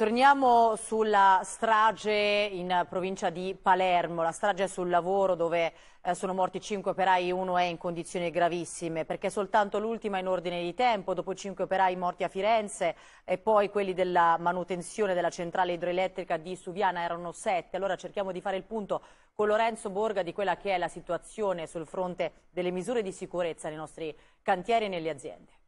Torniamo sulla strage in provincia di Palermo, la strage sul lavoro dove eh, sono morti 5 operai, e uno è in condizioni gravissime perché soltanto l'ultima in ordine di tempo, dopo 5 operai morti a Firenze e poi quelli della manutenzione della centrale idroelettrica di Suviana erano 7. Allora cerchiamo di fare il punto con Lorenzo Borga di quella che è la situazione sul fronte delle misure di sicurezza nei nostri cantieri e nelle aziende.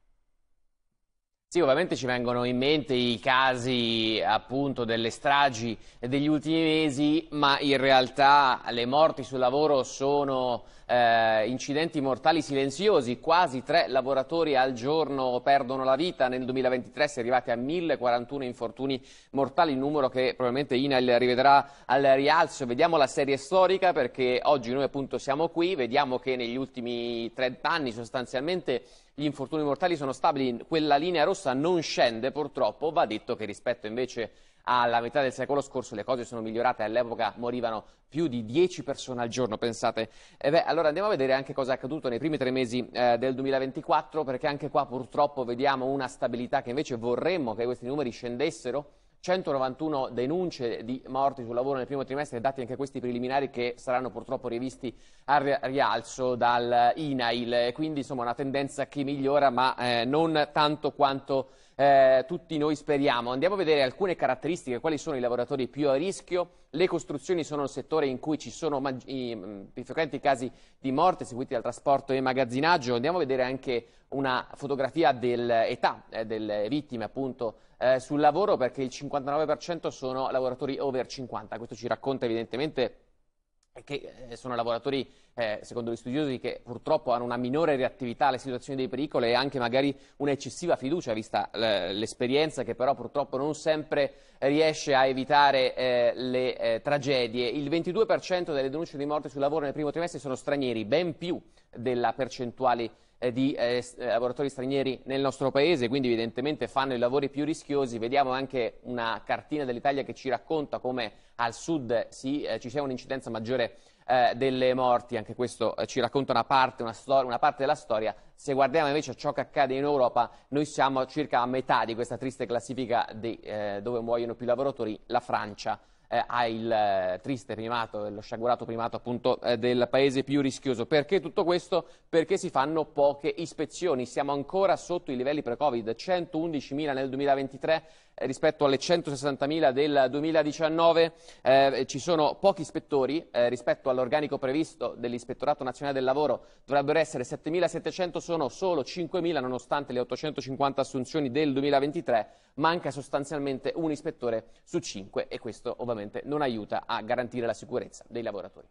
Sì, ovviamente ci vengono in mente i casi appunto delle stragi degli ultimi mesi, ma in realtà le morti sul lavoro sono eh, incidenti mortali silenziosi, quasi tre lavoratori al giorno perdono la vita, nel 2023 si è arrivati a 1041 infortuni mortali, numero che probabilmente Inel rivedrà al rialzo. Vediamo la serie storica perché oggi noi appunto siamo qui, vediamo che negli ultimi 30 anni sostanzialmente gli infortuni mortali sono stabili, quella linea rossa non scende purtroppo, va detto che rispetto invece alla metà del secolo scorso le cose sono migliorate, all'epoca morivano più di 10 persone al giorno, pensate. Eh beh, allora andiamo a vedere anche cosa è accaduto nei primi tre mesi eh, del 2024, perché anche qua purtroppo vediamo una stabilità che invece vorremmo che questi numeri scendessero 191 denunce di morti sul lavoro nel primo trimestre, dati anche questi preliminari che saranno purtroppo rivisti al rialzo dal INAIL, quindi insomma una tendenza che migliora ma eh, non tanto quanto eh, tutti noi speriamo. Andiamo a vedere alcune caratteristiche, quali sono i lavoratori più a rischio. Le costruzioni sono il settore in cui ci sono i, più frequenti casi di morte seguiti dal trasporto e magazzinaggio. Andiamo a vedere anche una fotografia dell'età eh, delle vittime appunto eh, sul lavoro perché il 59% sono lavoratori over 50. Questo ci racconta evidentemente che eh, sono lavoratori, eh, secondo gli studiosi, che purtroppo hanno una minore reattività alle situazioni dei pericoli e anche magari un'eccessiva fiducia, vista l'esperienza che però purtroppo non sempre riesce a evitare eh, le eh, tragedie. Il 22% delle denunce di morte sul lavoro nel primo trimestre sono stranieri, ben più della percentuale eh, di eh, eh lavoratori stranieri nel nostro paese, quindi evidentemente fanno i lavori più rischiosi. Vediamo anche una cartina dell'Italia che ci racconta come al sud si, eh, ci sia un'incidenza maggiore eh, delle morti, anche questo eh, ci racconta una parte, una, stor- una parte della storia. Se guardiamo invece a ciò che accade in Europa, noi siamo circa a metà di questa triste classifica di, dove muoiono più lavoratori, la Francia eh, ha il eh, triste primato, lo sciagurato primato appunto eh, del paese più rischioso. Perché tutto questo? Perché si fanno poche ispezioni, siamo ancora sotto i livelli pre-Covid, 111.000 nel 2023 eh, rispetto alle 160.000 del 2019 eh, ci sono pochi ispettori eh, rispetto all'organico previsto dell'Ispettorato Nazionale del Lavoro dovrebbero essere 7.700 sono solo 5.000 nonostante le 850 assunzioni del 2023 manca sostanzialmente un ispettore su 5 e questo ovviamente sicuramente non aiuta a garantire la sicurezza dei lavoratori.